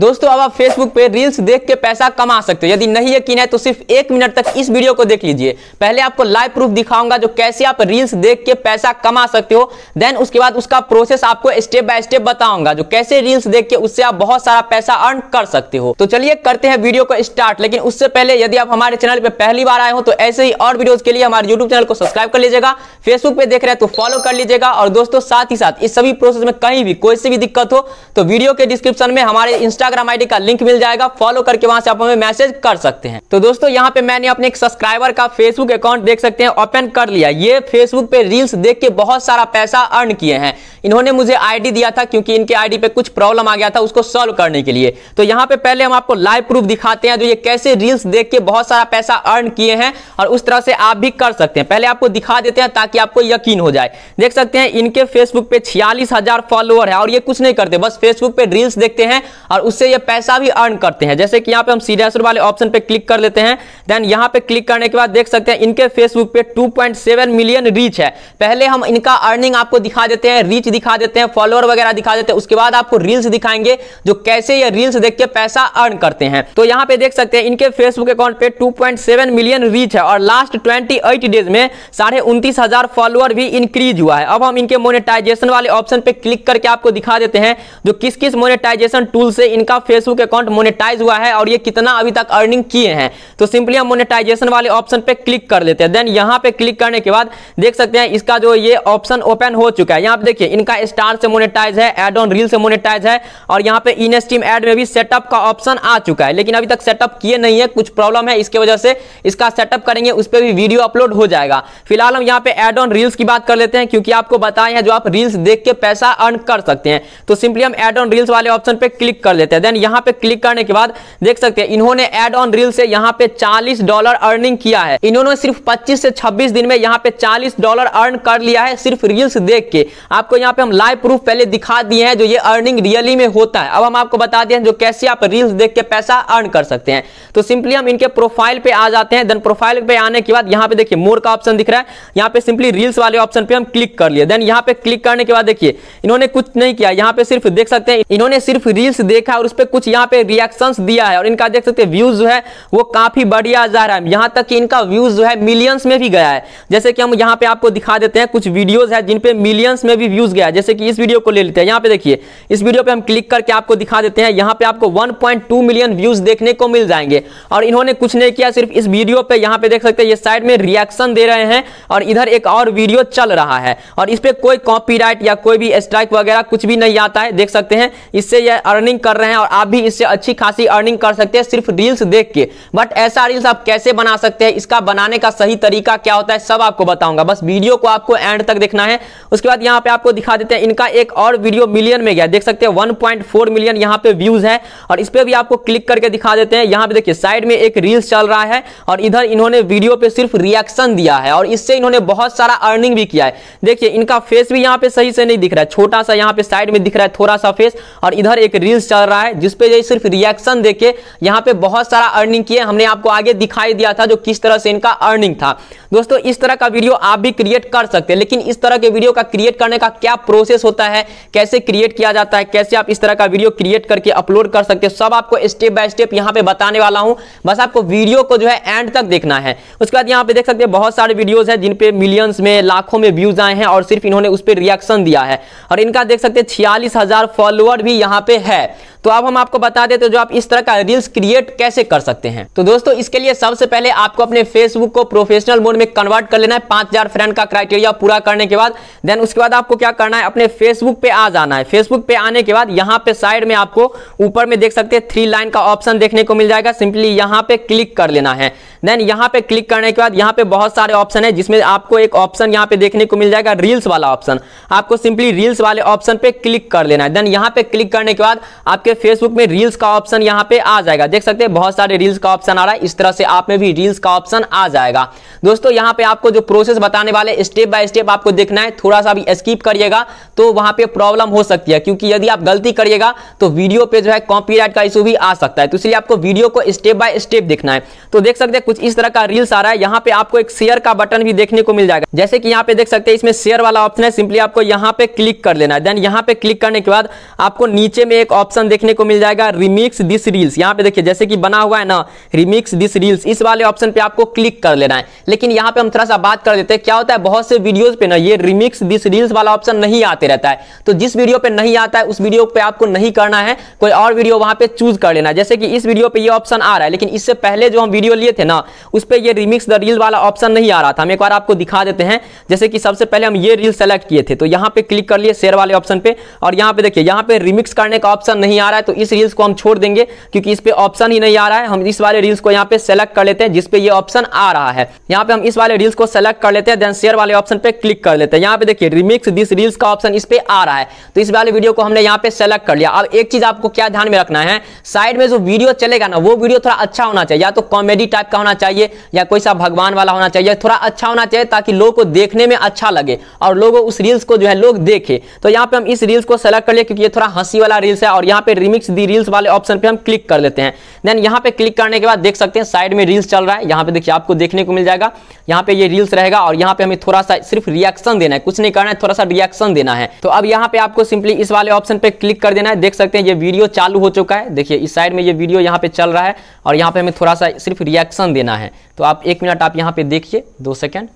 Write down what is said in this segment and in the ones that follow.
दोस्तों अब आप फेसबुक पे रील्स देख के पैसा कमा सकते हो यदि नहीं यकीन है तो सिर्फ एक मिनट तक इस वीडियो को देख लीजिए पहले आपको लाइव प्रूफ दिखाऊंगा जो कैसे आप रील्स देख के पैसा कमा सकते हो देन उसके बाद उसका प्रोसेस आपको स्टेप बाय स्टेप बताऊंगा जो कैसे रील्स देख के उससे आप बहुत सारा पैसा अर्न कर सकते हो तो चलिए करते हैं वीडियो को स्टार्ट लेकिन उससे पहले यदि आप हमारे चैनल पर पहली बार आए हो तो ऐसे ही और वीडियो के लिए हमारे यूट्यूब चैनल को सब्सक्राइब कर लीजिएगा फेसबुक पे देख रहे हैं तो फॉलो कर लीजिएगा और दोस्तों साथ ही साथ इस सभी प्रोसेस में कहीं भी कोई से भी दिक्कत हो तो वीडियो के डिस्क्रिप्शन में हमारे इंस्टा इंस्टाग्राम आईडी का लिंक मिल जाएगा फॉलो करके वहां से आप हमें मैसेज कर सकते हैं तो दोस्तों यहाँ पे मैंने अपने एक सब्सक्राइबर का फेसबुक अकाउंट देख सकते हैं ओपन कर लिया ये फेसबुक पे रील्स देख के बहुत सारा पैसा अर्न किए हैं इन्होंने मुझे आईडी दिया था क्योंकि इनके आईडी पे कुछ प्रॉब्लम आ गया था उसको सॉल्व करने के लिए तो यहाँ पे पहले हम आपको लाइव प्रूफ दिखाते हैं जो ये कैसे रील्स देख के बहुत सारा पैसा अर्न किए हैं और उस तरह से आप भी कर सकते हैं पहले आपको दिखा देते हैं ताकि आपको यकीन हो जाए देख सकते हैं इनके फेसबुक पे छियालीस फॉलोअर है और ये कुछ नहीं करते बस फेसबुक पे रील्स देखते हैं और उससे ये पैसा भी अर्न करते हैं जैसे कि यहाँ पे हम सीधे वाले ऑप्शन पे क्लिक कर लेते हैं देन यहाँ पे क्लिक करने के बाद देख सकते हैं इनके फेसबुक पे टू मिलियन रीच है पहले हम इनका अर्निंग आपको दिखा देते हैं रीच दिखा देते हैं फॉलोअर वगैरह दिखा देते हैं उसके बाद आपको रील्स दिखाएंगे जो कैसे ये रील्स देख के पैसा अर्न करते हैं तो यहाँ पे देख सकते हैं इनके फेसबुक अकाउंट पे 2.7 मिलियन रीच है और लास्ट 28 डेज में साढ़े उनतीस फॉलोअर भी इंक्रीज हुआ है अब हम इनके मोनिटाइजेशन वाले ऑप्शन पे क्लिक करके आपको दिखा देते हैं जो किस किस मोनिटाइजेशन टूल से इनका फेसबुक अकाउंट मोनिटाइज हुआ है और ये कितना अभी तक अर्निंग किए हैं तो सिंपली हम मोनिटाइजेशन वाले ऑप्शन पे क्लिक कर लेते हैं देन यहाँ पे क्लिक करने के बाद देख सकते हैं इसका जो ये ऑप्शन ओपन हो चुका है यहाँ पे देखिए इनका स्टार से मोनेटाइज है एड ऑन रील से मोनेटाइज है और यहाँ पे इन टीम एड में भी सेटअप का ऑप्शन आ चुका है लेकिन अभी तक सेटअप किए नहीं है कुछ प्रॉब्लम है इसके वजह से इसका सेटअप करेंगे उस पर भी वीडियो अपलोड हो जाएगा फिलहाल हम यहाँ पे एड ऑन रील्स की बात कर लेते हैं क्योंकि आपको बताए हैं जो आप रील्स देख के पैसा अर्न कर सकते हैं तो सिंपली हम एड ऑन रील्स वाले ऑप्शन पे क्लिक कर लेते हैं देन यहाँ पे क्लिक करने के बाद देख सकते हैं इन्होंने एड ऑन रील से यहाँ पे चालीस डॉलर अर्निंग किया है इन्होंने सिर्फ पच्चीस से छब्बीस दिन में यहाँ पे चालीस डॉलर अर्न कर लिया है सिर्फ रील्स देख के आपको यहाँ पे हम लाइव प्रूफ पहले दिखा दिए हैं जो ये अर्निंग रियली में होता है अब हम आपको बता दिए हैं जो कैसे आप रील्स देख के पैसा अर्न कर सकते हैं तो सिंपली हम इनके प्रोफाइल पे आ जाते हैं देन प्रोफाइल पे आने के बाद यहाँ पे देखिए मोर का ऑप्शन दिख रहा है यहाँ पे सिंपली रील्स वाले ऑप्शन पे हम क्लिक कर लिए देन यहाँ पे क्लिक करने के बाद देखिए इन्होंने कुछ नहीं किया यहाँ पे सिर्फ देख सकते हैं इन्होंने सिर्फ रील्स देखा और उस पर कुछ यहाँ पे रिएक्शन दिया है और इनका देख सकते हैं व्यूज जो है वो काफी बढ़िया जा रहा है यहाँ तक कि इनका व्यूज जो है मिलियंस में भी गया है जैसे कि हम यहाँ पे आपको दिखा देते हैं कुछ वीडियोज है जिनपे मिलियंस में भी व्यूज गया जैसे कि इस वीडियो को ले लेते हैं यहाँ पे देखिए इस वीडियो पे हम क्लिक करके आपको दिखा देते हैं यहाँ पे आपको 1.2 मिलियन व्यूज देखने को मिल जाएंगे और इन्होंने कुछ नहीं किया सिर्फ इस वीडियो पे यहाँ पे देख सकते हैं ये साइड में रिएक्शन दे रहे हैं और इधर एक और वीडियो चल रहा है और इस पर कोई कॉपी या कोई भी स्ट्राइक वगैरह कुछ भी नहीं आता है देख सकते हैं इससे यह अर्निंग कर रहे हैं और आप भी इससे अच्छी खासी अर्निंग कर सकते हैं सिर्फ रील्स देख के बट ऐसा रील्स आप कैसे बना सकते हैं इसका बनाने का सही तरीका क्या होता है सब आपको बताऊंगा बस वीडियो को आपको एंड तक देखना है उसके बाद यहाँ पे आपको दिखा देते हैं इनका एक और वीडियो मिलियन में गया देख सकते हैं 1.4 मिलियन यहाँ पे व्यूज है और इस पर भी आपको क्लिक करके दिखा देते हैं यहाँ पे देखिए साइड में एक रील्स चल रहा है और इधर इन्होंने वीडियो पे सिर्फ रिएक्शन दिया है और इससे इन्होंने बहुत सारा अर्निंग भी किया है देखिए इनका फेस भी यहाँ पे सही से नहीं दिख रहा है छोटा सा यहाँ पे साइड में दिख रहा है थोड़ा सा फेस और इधर एक रील्स चल रहा है जिसपे ये सिर्फ रिएक्शन देके यहाँ पे बहुत सारा अर्निंग किया हमने आपको आगे दिखाई दिया था जो किस तरह से इनका अर्निंग था दोस्तों इस तरह का वीडियो आप भी क्रिएट कर सकते हैं लेकिन इस तरह के वीडियो का क्रिएट करने का क्या क्या प्रोसेस होता है कैसे क्रिएट किया जाता है कैसे आप इस तरह का वीडियो क्रिएट करके अपलोड कर सकते हैं सब आपको स्टेप बाय स्टेप यहाँ पे बताने वाला हूँ बस आपको वीडियो को जो है एंड तक देखना है उसके बाद यहाँ पे देख सकते हैं बहुत सारे वीडियोज है जिनपे मिलियंस में लाखों में व्यूज आए हैं और सिर्फ इन्होंने उस पर रिएक्शन दिया है और इनका देख सकते हैं छियालीस फॉलोअर भी यहाँ पे है तो अब हम आपको बता देते जो आप इस तरह का रील्स क्रिएट कैसे कर सकते हैं तो दोस्तों इसके लिए सबसे पहले आपको अपने फेसबुक को प्रोफेशनल मोड में कन्वर्ट कर लेना है पांच हजार फ्रेंड का क्राइटेरिया पूरा करने के बाद देन उसके बाद आपको क्या करना है अपने फेसबुक पे आ जाना है फेसबुक पे आने के बाद यहाँ पे साइड में आपको ऊपर में देख सकते हैं थ्री लाइन का ऑप्शन देखने को मिल जाएगा सिंपली यहाँ पे क्लिक कर लेना है देन यहाँ पे क्लिक करने के बाद यहाँ पे बहुत सारे ऑप्शन है जिसमें आपको एक ऑप्शन यहाँ पे देखने को मिल जाएगा रील्स वाला ऑप्शन आपको सिंपली रील्स वाले ऑप्शन पे क्लिक कर लेना है देन यहाँ पे क्लिक करने के बाद आपके फेसबुक में रील्स का ऑप्शन यहाँ पे आ जाएगा देख सकते हैं बहुत सारे रील्स का ऑप्शन आ रहा है इस तरह से आप में भी रील्स का ऑप्शन आ जाएगा दोस्तों यहाँ पे आपको जो प्रोसेस बताने वाले स्टेप बाय स्टेप आपको देखना है थोड़ा सा भी स्किप करिएगा तो वहां पे प्रॉब्लम हो सकती है क्योंकि यदि आप गलती करिएगा तो वीडियो पे जो है कॉपीराइट का इशू भी आ सकता है तो इसलिए आपको वीडियो को स्टेप बाय स्टेप देखना है तो देख सकते कुछ इस तरह का रील्स आ रहा है यहाँ पे आपको एक शेयर का बटन भी देखने को मिल जाएगा जैसे कि यहाँ पे देख सकते हैं इसमें शेयर वाला ऑप्शन है सिंपली आपको यहाँ पे क्लिक कर लेना है देन यहाँ पे क्लिक करने के बाद आपको नीचे में एक ऑप्शन देखने को मिल जाएगा रिमिक्स दिस रील्स यहाँ पे देखिए जैसे कि बना हुआ है ना रिमिक्स दिस रील्स इस वाले ऑप्शन पे आपको क्लिक कर लेना है लेकिन यहाँ पे हम थोड़ा सा बात कर देते हैं क्या होता है बहुत से वीडियोज पे ना ये रिमिक्स दिस रील्स वाला ऑप्शन नहीं आते रहता है तो जिस वीडियो पे नहीं आता है उस वीडियो पे आपको नहीं करना है कोई और वीडियो वहां पे चूज कर लेना जैसे कि इस वीडियो पे ये ऑप्शन आ रहा है लेकिन इससे पहले जो हम वीडियो लिए थे ना ना उस पर यह रिमिक्स द रील वाला ऑप्शन नहीं आ रहा था हम एक बार आपको दिखा देते हैं जैसे कि सबसे पहले हम ये रील सेलेक्ट किए थे तो यहाँ पे क्लिक कर लिए शेयर वाले ऑप्शन पे और यहाँ पे देखिए यहाँ पे रिमिक्स करने का ऑप्शन नहीं आ रहा है तो इस रील्स को हम छोड़ देंगे क्योंकि इस पर ऑप्शन ही नहीं आ रहा है हम इस वाले रील्स को यहाँ पे सेलेक्ट कर लेते हैं जिसपे ये ऑप्शन आ रहा है यहाँ पे हम इस वाले रील्स को सेलेक्ट कर लेते हैं देन शेयर वाले ऑप्शन पे क्लिक कर लेते हैं यहाँ पे देखिए रिमिक्स दिस रील्स का ऑप्शन इस पर आ रहा है तो इस वाले वीडियो को हमने यहाँ पे सेलेक्ट कर लिया अब एक चीज आपको क्या ध्यान में रखना है साइड में जो वीडियो चलेगा ना वो वीडियो थोड़ा अच्छा होना चाहिए या तो कॉमेडी टाइप का होना चाहिए या कोई सा भगवान वाला होना चाहिए थोड़ा अच्छा होना चाहिए ताकि लोग को देखने में अच्छा लगे और लोगों उस रील्स को जो है लोग देखे तो यहाँ पे हम इस रील्स को सेलेक्ट कर लिए क्योंकि ये थोड़ा हंसी वाला रील्स है और यहाँ पे रिमिक्स दी रील्स वाले ऑप्शन पे हम क्लिक कर लेते हैं देन यहाँ पे क्लिक करने के बाद देख सकते हैं साइड में रील्स चल रहा है यहाँ पे देखिए आपको देखने को मिल जाएगा यहाँ पे ये रील्स रहेगा और यहाँ पे हमें थोड़ा सा सिर्फ रिएक्शन देना है कुछ नहीं करना है थोड़ा सा रिएक्शन देना है तो अब यहाँ पे आपको सिंपली इस वाले ऑप्शन पे क्लिक कर देना है देख सकते हैं ये वीडियो चालू हो चुका है देखिए इस साइड में ये वीडियो यहाँ पे चल रहा है और यहाँ पे हमें थोड़ा सा सिर्फ रिएक्शन देना है तो आप एक मिनट आप यहाँ पे देखिए दो सेकेंड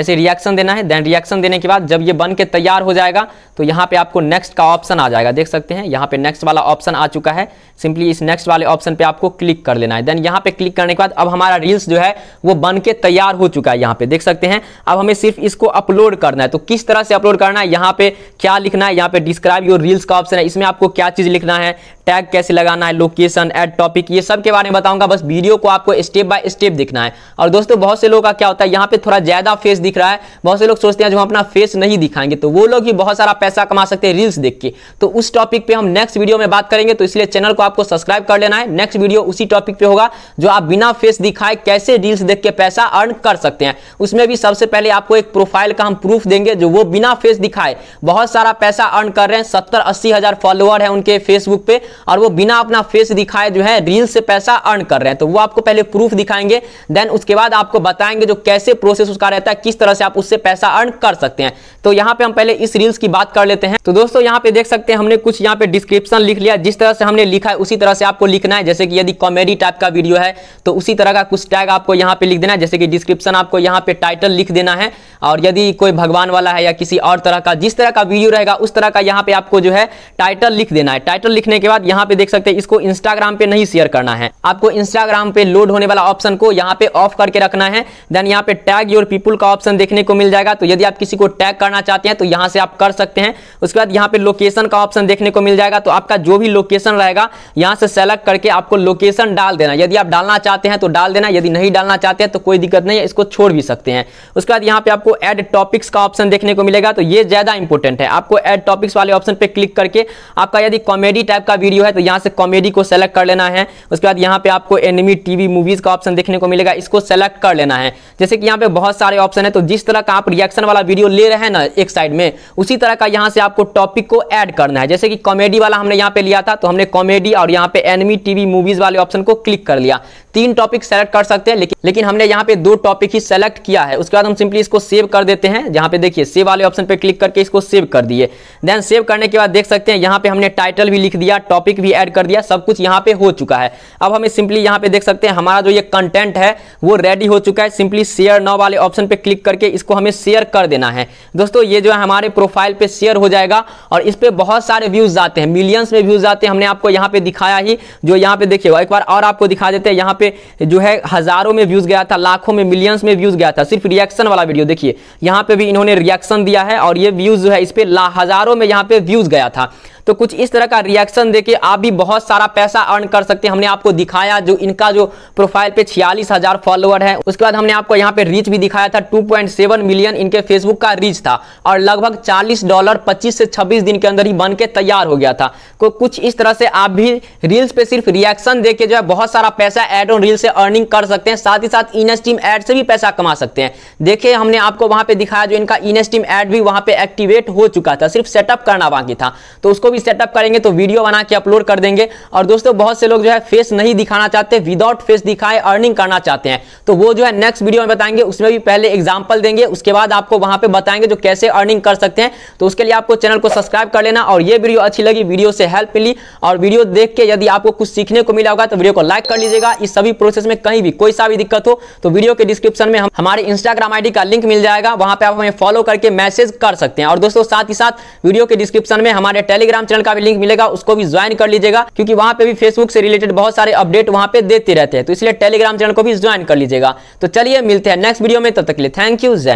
ऐसे रिएक्शन देना है देन रिएक्शन देने के बाद जब ये बन के तैयार हो जाएगा तो यहाँ पे आपको नेक्स्ट का ऑप्शन आ जाएगा देख सकते हैं यहाँ पे नेक्स्ट वाला ऑप्शन आ चुका है सिंपली इस नेक्स्ट वाले ऑप्शन पे आपको क्लिक कर लेना है देन यहाँ पे क्लिक करने के बाद अब हमारा रील्स जो है वो बन के तैयार हो चुका है यहाँ पे देख सकते हैं अब हमें सिर्फ इसको अपलोड करना है तो किस तरह से अपलोड करना है यहाँ पे क्या लिखना है यहाँ पे डिस्क्राइब योर रील्स का ऑप्शन है इसमें आपको क्या चीज़ लिखना है टैग कैसे लगाना है लोकेशन एड टॉपिक ये सब के बारे में बताऊंगा बस वीडियो को आपको स्टेप बाय स्टेप दिखना है और दोस्तों बहुत से लोगों का क्या होता है यहाँ पे थोड़ा ज्यादा फेस दिख रहा है बहुत से लोग सोचते हैं जो हम अपना फेस नहीं दिखाएंगे तो वो लोग ही बहुत सारा पैसा कमा सकते हैं रील्स देख के तो उस टॉपिक पे हम नेक्स्ट वीडियो में बात करेंगे तो इसलिए चैनल को आपको सब्सक्राइब कर लेना है नेक्स्ट वीडियो उसी टॉपिक पे होगा जो आप बिना फेस दिखाए कैसे रील्स देख के पैसा अर्न कर सकते हैं उसमें भी सबसे पहले आपको एक प्रोफाइल का हम प्रूफ देंगे जो वो बिना फेस दिखाए बहुत सारा पैसा अर्न कर रहे हैं सत्तर अस्सी हजार फॉलोअर है उनके फेसबुक पे और वो बिना अपना फेस दिखाए जो है रील से पैसा अर्न कर रहे हैं तो वो आपको पहले प्रूफ दिखाएंगे देन उसके बाद आपको बताएंगे जो कैसे प्रोसेस उसका रहता है किस तरह से आप उससे पैसा अर्न कर सकते हैं तो यहाँ पे हम पहले इस रील्स की बात कर लेते हैं तो दोस्तों यहाँ पे देख सकते हैं हमने कुछ यहाँ पे डिस्क्रिप्शन लिख लिया जिस तरह से हमने लिखा है उसी तरह से आपको लिखना है जैसे कि यदि कॉमेडी टाइप का वीडियो है तो उसी तरह का कुछ टैग आपको यहाँ पे लिख देना है जैसे कि डिस्क्रिप्शन आपको यहाँ पे टाइटल लिख देना है और यदि कोई भगवान वाला है या किसी और तरह का जिस तरह का वीडियो रहेगा उस तरह का यहाँ पे आपको जो है टाइटल लिख देना है टाइटल लिखने के बाद यहाँ पे देख सकते हैं इसको इंस्टाग्राम पे नहीं शेयर करना है आपको इंस्टाग्राम पे लोड होने वाला ऑप्शन को यहाँ पे ऑफ करके रखना है देन यहाँ पे टैग योर पीपुल का ऑप्शन देखने को मिल जाएगा तो यदि आप किसी को टैग करना चाहते हैं तो यहाँ से आप कर सकते हैं उसके बाद यहाँ पे लोकेशन का ऑप्शन देखने को मिल जाएगा तो आपका जो भी लोकेशन रहेगा यहाँ से सेलेक्ट करके आपको लोकेशन डाल देना यदि आप डालना चाहते हैं तो डाल देना यदि नहीं डालना चाहते हैं तो कोई दिक्कत नहीं है इसको छोड़ भी सकते हैं उसके बाद यहाँ पे आपको एड टॉपिक्स का ऑप्शन देखने को मिलेगा तो ये ज्यादा इंपॉर्टेंट है आपको एड टॉपिक्स वाले ऑप्शन पे क्लिक करके आपका यदि कॉमेडी टाइप का वीडियो वीडियो है तो यहाँ से कॉमेडी को सेलेक्ट कर लेना है उसके बाद यहाँ पे आपको एनिमी टीवी मूवीज का ऑप्शन देखने को मिलेगा इसको सेलेक्ट कर लेना है जैसे कि यहाँ पे बहुत सारे ऑप्शन है तो जिस तरह का आप रिएक्शन वाला वीडियो ले रहे हैं ना एक साइड में उसी तरह का यहाँ से आपको टॉपिक को ऐड करना है जैसे कि कॉमेडी वाला हमने यहाँ पे लिया था तो हमने कॉमेडी और यहाँ पे एनिमी टीवी मूवीज वाले ऑप्शन को क्लिक कर लिया तीन टॉपिक सेलेक्ट कर सकते हैं लेकिन लेकिन हमने यहाँ पे दो टॉपिक ही सेलेक्ट किया है उसके बाद हम सिंपली इसको सेव कर देते हैं जहाँ पे देखिए सेव वाले ऑप्शन पे क्लिक करके इसको सेव कर दिए देन सेव करने के बाद देख सकते हैं यहाँ पे हमने टाइटल भी लिख दिया टॉपिक टॉपिक भी ऐड कर दिया सब कुछ यहाँ पे हो चुका है अब हमें सिंपली यहाँ पे देख सकते हैं हमारा जो ये कंटेंट है वो रेडी हो चुका है सिंपली शेयर नाव वाले ऑप्शन पे क्लिक करके इसको हमें शेयर कर देना है दोस्तों ये जो है हमारे प्रोफाइल पे शेयर हो जाएगा और इस पर बहुत सारे व्यूज आते हैं मिलियंस में व्यूज आते हैं हमने आपको यहाँ पे दिखाया ही जो यहाँ पे देखिएगा एक बार और आपको दिखा देते हैं यहाँ पे जो है हजारों में व्यूज गया था लाखों में मिलियंस में व्यूज गया था सिर्फ रिएक्शन वाला वीडियो देखिए यहाँ पे भी इन्होंने रिएक्शन दिया है और ये व्यूज जो है इस पर हजारों में यहाँ पे व्यूज गया था तो कुछ इस तरह का रिएक्शन देके आप भी बहुत सारा पैसा अर्न कर सकते हैं हमने आपको दिखाया जो इनका जो प्रोफाइल पे छियालीस हजार फॉलोअर है उसके बाद हमने आपको यहाँ पे रीच भी दिखाया था 2.7 मिलियन इनके फेसबुक का रीच था और लगभग 40 डॉलर 25 से 26 दिन के अंदर ही बन के तैयार हो गया था तो कुछ इस तरह से आप भी रील्स पे सिर्फ रिएक्शन दे के जो है बहुत सारा पैसा एड ऑन रील से अर्निंग कर सकते हैं साथ ही साथ इन स्टीम एड से भी पैसा कमा सकते हैं देखिए हमने आपको वहां पे दिखाया जो इनका इन एड भी वहां पे एक्टिवेट हो चुका था सिर्फ सेटअप करना बाकी था तो उसको भी भी सेटअप करेंगे तो वीडियो बना के अपलोड कर देंगे और दोस्तों बहुत से लोग जो है फेस नहीं दिखाना चाहते विदाउट फेस दिखाए अर्निंग करना चाहते हैं तो वो जो है नेक्स्ट वीडियो में बताएंगे उसमें भी पहले एग्जाम्पल देंगे उसके बाद आपको वहां पर बताएंगे जो कैसे अर्निंग कर सकते हैं तो उसके लिए आपको चैनल को सब्सक्राइब कर लेना और ये वीडियो अच्छी लगी वीडियो से हेल्प मिली और वीडियो देख के यदि आपको कुछ सीखने को मिला होगा तो वीडियो को लाइक कर लीजिएगा इस सभी प्रोसेस में कहीं भी कोई सा भी दिक्कत हो तो वीडियो के डिस्क्रिप्शन में हम हमारे इंस्टाग्राम आईडी का लिंक मिल जाएगा वहां पे आप हमें फॉलो करके मैसेज कर सकते हैं और दोस्तों साथ ही साथ वीडियो के डिस्क्रिप्शन में हमारे टेलीग्राम चैनल का भी लिंक मिलेगा उसको भी ज्वाइन कर लीजिएगा क्योंकि वहां पे भी फेसबुक से रिलेटेड बहुत सारे अपडेट वहां पे देते रहते हैं तो इसलिए टेलीग्राम चैनल को भी ज्वाइन कर लीजिएगा तो चलिए मिलते हैं नेक्स्ट वीडियो में तब तक के लिए थैंक यू जय